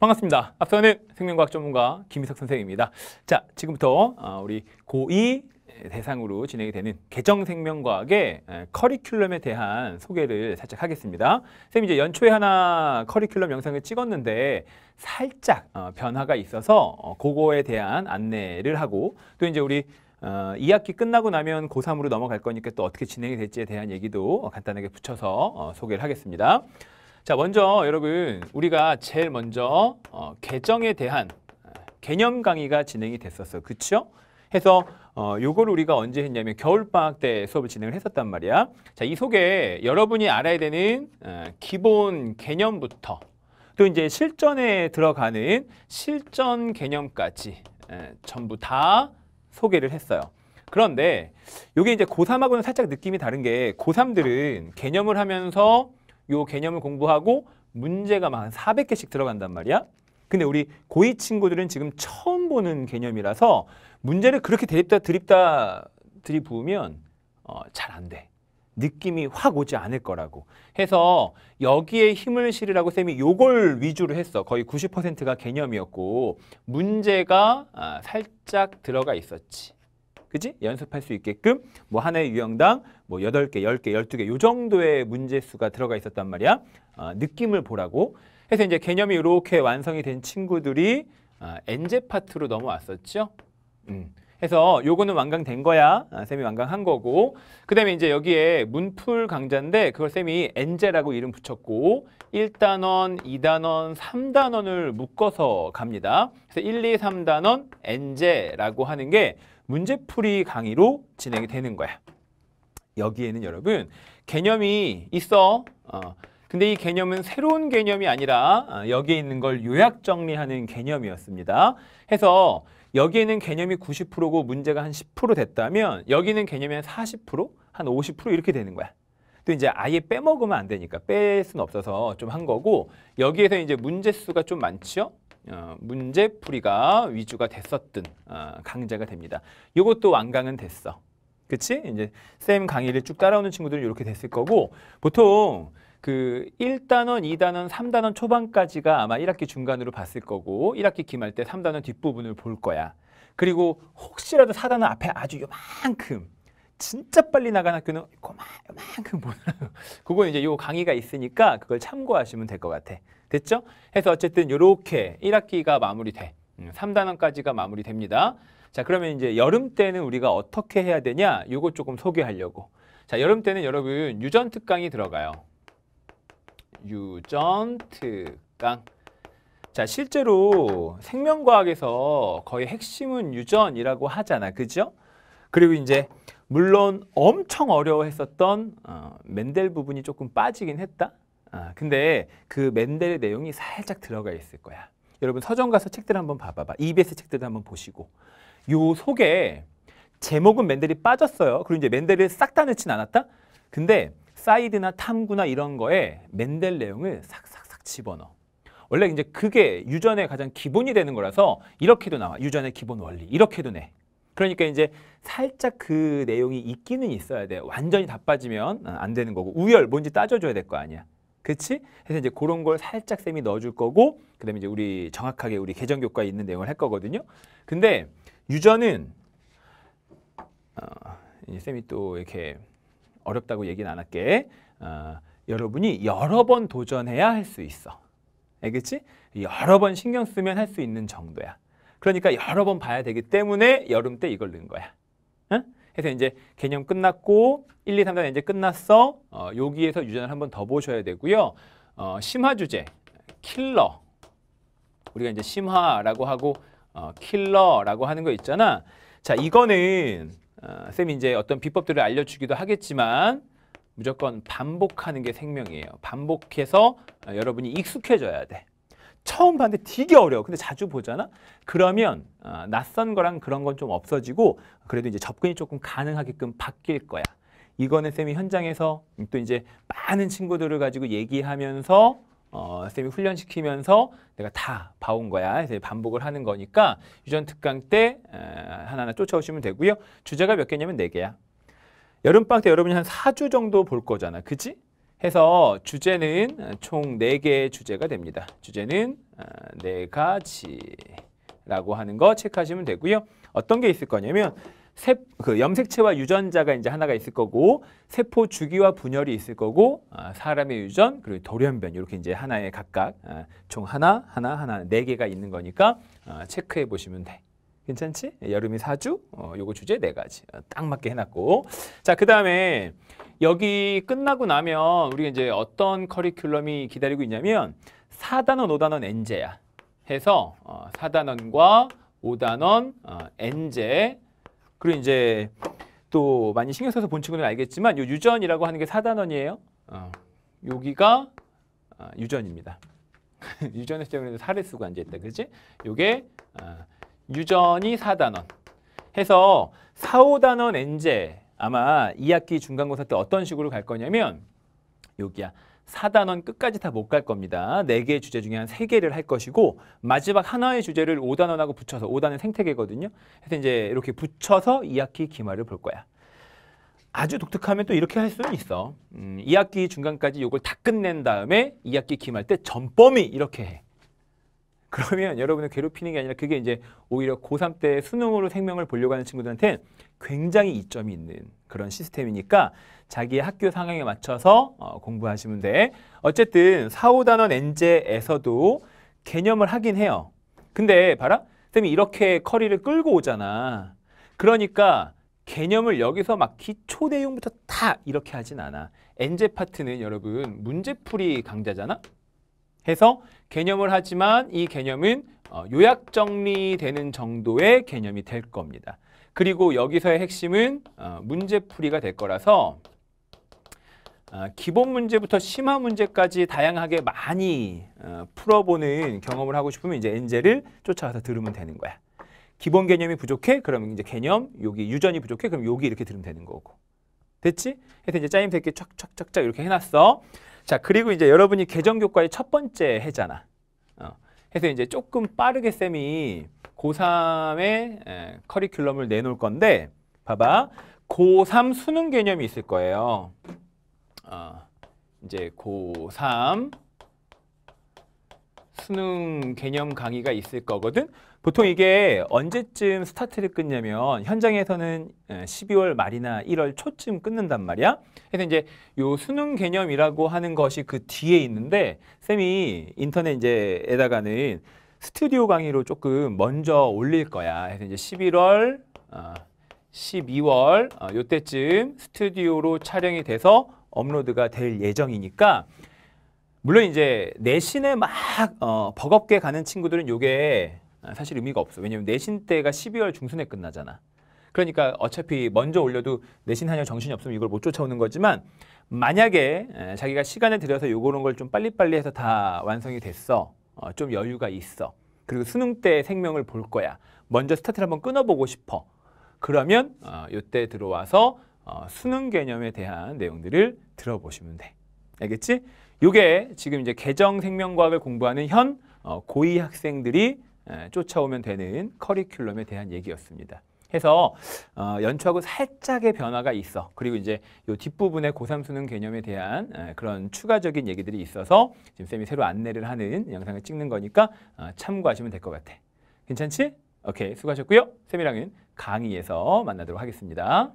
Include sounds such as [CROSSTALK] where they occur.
반갑습니다. 앞서는 생명과학 전문가 김희석 선생입니다. 자, 지금부터 어, 우리 고2 대상으로 진행이 되는 개정생명과학의 커리큘럼에 대한 소개를 살짝 하겠습니다. 선생님 이제 연초에 하나 커리큘럼 영상을 찍었는데 살짝 어, 변화가 있어서 어, 그거에 대한 안내를 하고 또 이제 우리 어, 2학기 끝나고 나면 고3으로 넘어갈 거니까 또 어떻게 진행이 될지에 대한 얘기도 간단하게 붙여서 어, 소개를 하겠습니다. 자, 먼저 여러분 우리가 제일 먼저 어, 계정에 대한 아, 개념 강의가 진행이 됐었어. 그쵸? 해서 어, 요걸 우리가 언제 했냐면 겨울방학 때 수업을 진행을 했었단 말이야. 자, 이 속에 여러분이 알아야 되는 어, 기본 개념부터 또 이제 실전에 들어가는 실전 개념까지 에, 전부 다 소개를 했어요. 그런데 이게 이제 고3하고는 살짝 느낌이 다른 게 고3들은 개념을 하면서 요 개념을 공부하고 문제가 막 400개씩 들어간단 말이야. 근데 우리 고2 친구들은 지금 처음 보는 개념이라서 문제를 그렇게 대립다 드립다 들이부으면 어, 잘안 돼. 느낌이 확 오지 않을 거라고 해서 여기에 힘을 실으라고 쌤이 요걸 위주로 했어. 거의 90%가 개념이었고 문제가 아, 살짝 들어가 있었지. 그지? 연습할 수 있게끔 뭐 하나의 유형당 뭐 여덟 개 열개 열 두 개요 정도의 문제수가 들어가 있었단 말이야. 어, 느낌을 보라고. 해서 이제 개념이 이렇게 완성이 된 친구들이 어, 엔제 파트로 넘어왔었죠. 음. 해서 요거는 완강된 거야. 아, 쌤이 완강한 거고. 그 다음에 이제 여기에 문풀 강좌인데 그걸 쌤이 엔제라고 이름 붙였고 1단원, 2단원, 3단원을 묶어서 갑니다. 그래서 1, 2, 3단원 엔제라고 하는 게 문제풀이 강의로 진행이 되는 거야. 여기에는 여러분 개념이 있어. 어, 근데 이 개념은 새로운 개념이 아니라 어, 여기에 있는 걸 요약 정리하는 개념이었습니다. 해서 여기에는 개념이 90%고 문제가 한 10% 됐다면 여기는 개념이 한 40%, 한 50% 이렇게 되는 거야. 또 이제 아예 빼먹으면 안 되니까 뺄 수는 없어서 좀 한 거고 여기에서 이제 문제수가 좀 많지요? 어, 문제풀이가 위주가 됐었던 어, 강좌가 됩니다. 이것도 완강은 됐어. 그치? 이제 쌤 강의를 쭉 따라오는 친구들은 이렇게 됐을 거고 보통 그 1단원, 2단원, 3단원 초반까지가 아마 1학기 중간으로 봤을 거고 1학기 기말 때 3단원 뒷부분을 볼 거야. 그리고 혹시라도 4단원 앞에 아주 요만큼 진짜 빨리 나간 학교는 요만큼 보느 그거 이제 요 강의가 있으니까 그걸 참고하시면 될 것 같아. 됐죠? 해서 어쨌든 이렇게 1학기가 마무리돼. 3단원까지가 음, 마무리됩니다. 자, 그러면 이제 여름 때는 우리가 어떻게 해야 되냐? 요거 조금 소개하려고. 자, 여름 때는 여러분 유전 특강이 들어가요. 유전 특강. 자, 실제로 생명과학에서 거의 핵심은 유전이라고 하잖아. 그죠? 그리고 이제 물론 엄청 어려워했었던 어, 맨델 부분이 조금 빠지긴 했다. 아, 근데 그 맨델의 내용이 살짝 들어가 있을 거야. 여러분 서점 가서 책들 한번 봐봐봐. EBS 책들 한번 보시고 요 속에 제목은 맨델이 빠졌어요. 그리고 이제 맨델을 싹 다 넣진 않았다? 근데 사이드나 탐구나 이런 거에 맨델 내용을 싹싹싹 집어넣어. 원래 이제 그게 유전의 가장 기본이 되는 거라서 이렇게도 나와. 유전의 기본 원리. 이렇게도 내. 그러니까 이제 살짝 그 내용이 있기는 있어야 돼. 완전히 다 빠지면 아, 안 되는 거고. 우열 뭔지 따져줘야 될 거 아니야. 그치? 그래서 이제 그런 걸 살짝 쌤이 넣어줄 거고, 그 다음에 이제 우리 정확하게 우리 개정 교과에 있는 내용을 할 거거든요. 근데 유저는, 어, 쌤이 또 이렇게 어렵다고 얘기는 안 할게. 어, 여러분이 여러 번 도전해야 할 수 있어. 알겠지? 예, 여러 번 신경 쓰면 할 수 있는 정도야. 그러니까 여러 번 봐야 되기 때문에 여름 때 이걸 넣은 거야. 해서 이제 개념 끝났고 1, 2, 3, 4 이제 끝났어. 어, 여기에서 유전을 한 번 더 보셔야 되고요. 어, 심화 주제, 킬러. 우리가 이제 심화라고 하고 어, 킬러라고 하는 거 있잖아. 자, 이거는 어, 쌤이 이제 어떤 비법들을 알려주기도 하겠지만 무조건 반복하는 게 생명이에요. 반복해서 어, 여러분이 익숙해져야 돼. 처음 봤는데 되게 어려워. 근데 자주 보잖아? 그러면 어, 낯선 거랑 그런 건 좀 없어지고 그래도 이제 접근이 조금 가능하게끔 바뀔 거야. 이거는 쌤이 현장에서 또 이제 많은 친구들을 가지고 얘기하면서 어, 쌤이 훈련시키면서 내가 다 봐온 거야. 그래서 반복을 하는 거니까 유전 특강 때 에, 하나하나 쫓아오시면 되고요. 주제가 몇 개냐면 네개야 여름방학 때 여러분이 한사주 정도 볼 거잖아. 그치? 해서 주제는 총 4개의 주제가 됩니다. 주제는 아, 네 가지라고 하는 거 체크하시면 되고요. 어떤 게 있을 거냐면 세, 그 염색체와 유전자가 이제 하나가 있을 거고 세포 주기와 분열이 있을 거고 아, 사람의 유전 그리고 돌연변 이렇게 이제 하나에 각각 아, 총 하나 하나 하나 네 개가 있는 거니까 아, 체크해 보시면 돼. 괜찮지? 여름이 4주, 어, 요거 주제 4가지. 어, 딱 맞게 해놨고. 자, 그 다음에 여기 끝나고 나면 우리가 이제 어떤 커리큘럼이 기다리고 있냐면 4단원, 5단원 엔제야. 해서 어, 4단원과 5단원 어, 엔제 그리고 이제 또 많이 신경 써서 본 친구들은 알겠지만 요 유전이라고 하는 게 4단원이에요. 어, 여기가 어, 유전입니다. [LAUGHS] 유전에서 사례수가 앉아다 그지? 요게 어, 유전이 4단원 해서 4, 5단원 엔제 아마 2학기 중간고사 때 어떤 식으로 갈 거냐면 여기야. 4단원 끝까지 다 못 갈 겁니다. 4개의 주제 중에 한 3개를 할 것이고 마지막 하나의 주제를 5단원하고 붙여서 5단원 생태계거든요. 그래서 이제 이렇게 붙여서 2학기 기말을 볼 거야. 아주 독특하면 또 이렇게 할 수는 있어. 음, 2학기 중간까지 이걸 다 끝낸 다음에 2학기 기말 때 전범위 이렇게 해. [LAUGHS] 그러면 여러분을 괴롭히는 게 아니라 그게 이제 오히려 고3 때 수능으로 생명을 보려고 하는 친구들한테 굉장히 이점이 있는 그런 시스템이니까 자기의 학교 상황에 맞춰서 어, 공부하시면 돼. 어쨌든 4, 5단원 엔제에서도 개념을 하긴 해요. 근데 봐라. 쌤이 이렇게 커리를 끌고 오잖아. 그러니까 개념을 여기서 막 기초 내용부터 다 이렇게 하진 않아. 엔제 파트는 여러분 문제풀이 강좌잖아. 해서 개념을 하지만 이 개념은 어, 요약 정리되는 정도의 개념이 될 겁니다. 그리고 여기서의 핵심은 어, 문제풀이가 될 거라서 어, 기본 문제부터 심화 문제까지 다양하게 많이 풀어보는 경험을 하고 싶으면 이제 엔젤을 쫓아가서 들으면 되는 거야. 기본 개념이 부족해? 그럼 이제 개념, 여기 유전이 부족해? 그럼 여기 이렇게 들으면 되는 거고. 됐지? 그래서 이제 짜임새 있게 촥촥촥촥 이렇게 해놨어. 자, 그리고 이제 여러분이 개정 교과의 첫 번째 해잖아. 어, 해서 이제 조금 빠르게 쌤이 고3의 커리큘럼을 내놓을 건데 봐봐. 고3 수능 개념이 있을 거예요. 어, 이제 고3 수능 개념 강의가 있을 거거든. 보통 이게 언제쯤 스타트를 끊냐면 현장에서는 12월 예, 말이나 1월 초쯤 끊는단 말이야. 그래서 이제 요 수능 개념이라고 하는 것이 그 뒤에 있는데 쌤이 인터넷 이제에다가는 스튜디오 강의로 조금 먼저 올릴 거야. 그래서 이제 11월, 12월 어, 어, 요때쯤 스튜디오로 촬영이 돼서 업로드가 될 예정이니까 물론 이제 내신에 막 어, 버겁게 가는 친구들은 요게 사실 의미가 없어. 왜냐면 내신 때가 12월 중순에 끝나잖아. 그러니까 어차피 먼저 올려도 내신 하여 정신이 없으면 이걸 못 쫓아오는 거지만 만약에 자기가 시간을 들여서 요거는 걸좀 빨리빨리 해서 다 완성이 됐어. 어, 좀 여유가 있어. 그리고 수능 때 생명을 볼 거야. 먼저 스타트를 한번 끊어보고 싶어. 그러면 어, 요 때 들어와서 어, 수능 개념에 대한 내용들을 들어보시면 돼. 알겠지? 요게 지금 이제 개정 생명과학을 공부하는 현 어, 고2 학생들이 쫓아오면 되는 커리큘럼에 대한 얘기였습니다. 해서 어, 연초하고 살짝의 변화가 있어. 그리고 이제 요 뒷부분에 고3 수능 개념에 대한 에, 그런 추가적인 얘기들이 있어서 지금 쌤이 새로 안내를 하는 영상을 찍는 거니까 어, 참고하시면 될 것 같아. 괜찮지? 오케이, 수고하셨고요. 쌤이랑은 강의에서 만나도록 하겠습니다.